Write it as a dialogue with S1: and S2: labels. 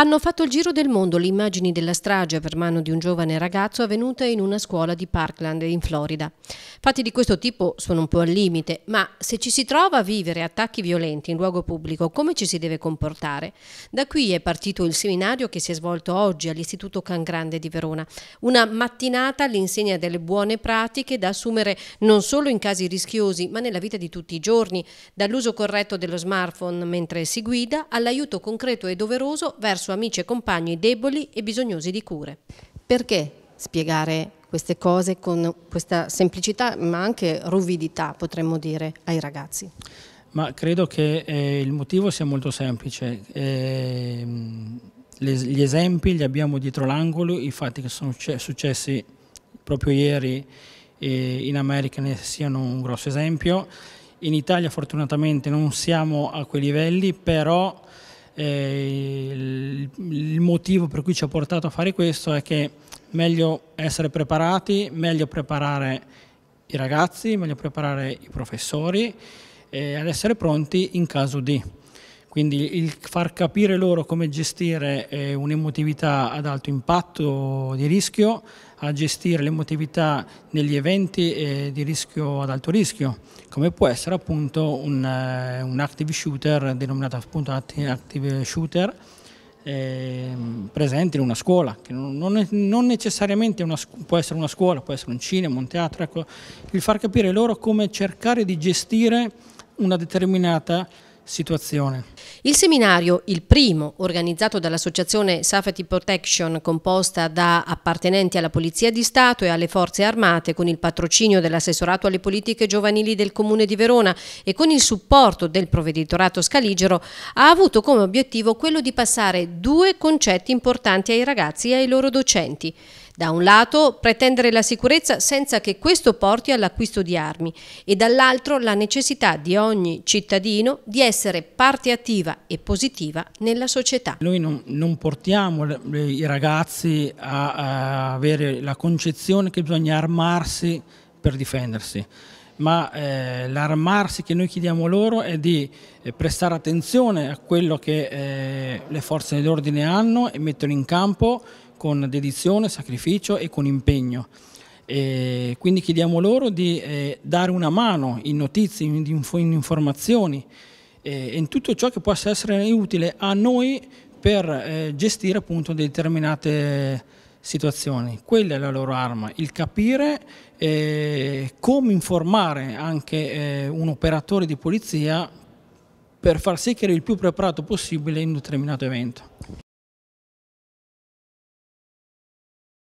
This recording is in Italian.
S1: Hanno fatto il giro del mondo le immagini della strage per mano di un giovane ragazzo avvenuta in una scuola di Parkland in Florida. Fatti di questo tipo sono un po' al limite, ma se ci si trova a vivere attacchi violenti in luogo pubblico, come ci si deve comportare? Da qui è partito il seminario che si è svolto oggi all'Istituto Can Grande di Verona, una mattinata all'insegna delle buone pratiche da assumere non solo in casi rischiosi, ma nella vita di tutti i giorni, dall'uso corretto dello smartphone mentre si guida all'aiuto concreto e doveroso verso verso amici e compagni deboli e bisognosi di cure. Perché spiegare queste cose con questa semplicità ma anche ruvidità potremmo dire ai ragazzi?
S2: Ma credo che eh, il motivo sia molto semplice. Eh, gli esempi li abbiamo dietro l'angolo, i fatti che sono successi proprio ieri eh, in America ne siano un grosso esempio. In Italia fortunatamente non siamo a quei livelli, però eh, il motivo per cui ci ha portato a fare questo è che meglio essere preparati, meglio preparare i ragazzi, meglio preparare i professori eh, ad essere pronti in caso di. Quindi il far capire loro come gestire eh, un'emotività ad alto impatto di rischio, a gestire l'emotività negli eventi eh, di rischio ad alto rischio, come può essere appunto un, eh, un active shooter, denominato appunto active shooter, ehm, presente in una scuola, che non, non necessariamente una, può essere una scuola, può essere un cinema, un teatro, ecco, il far capire loro come cercare di gestire una determinata situazione. Il seminario, il primo
S1: organizzato dall'associazione Safety Protection composta da appartenenti alla Polizia di Stato e alle Forze Armate con il patrocinio dell'assessorato alle politiche giovanili del Comune di Verona e con il supporto del provveditorato scaligero, ha avuto come obiettivo quello di passare due concetti importanti ai ragazzi e ai loro docenti da un lato pretendere la sicurezza senza che questo porti all'acquisto di armi e dall'altro la necessità di ogni cittadino di essere parte attiva e positiva nella
S2: società. Noi non, non portiamo i ragazzi a, a avere la concezione che bisogna armarsi per difendersi ma eh, l'armarsi che noi chiediamo loro è di eh, prestare attenzione a quello che eh, le forze dell'ordine hanno e mettono in campo con dedizione, sacrificio e con impegno. E quindi chiediamo loro di eh, dare una mano in notizie, in, in informazioni e eh, in tutto ciò che possa essere utile a noi per eh, gestire appunto determinate situazioni. Quella è la loro arma, il capire eh, come informare anche eh, un operatore di polizia per far sì che era il più preparato possibile in un determinato evento.